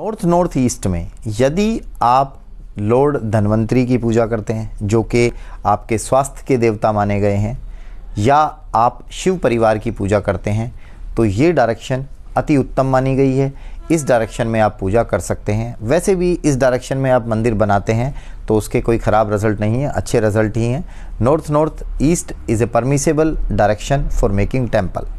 north north east में यदि आप लॉर्ड धनवंतरी की पूजा करते हैं जो कि आपके स्वास्थ्य के देवता माने गए हैं या आप शिव परिवार की पूजा करते हैं तो ये डायरेक्शन अति उत्तम मानी गई है इस डायरेक्शन में आप पूजा कर सकते हैं वैसे भी इस डायरेक्शन में आप मंदिर बनाते हैं तो उसके कोई ख़राब रिजल्ट नहीं है अच्छे रिजल्ट ही हैं north north east is a permissible direction for making temple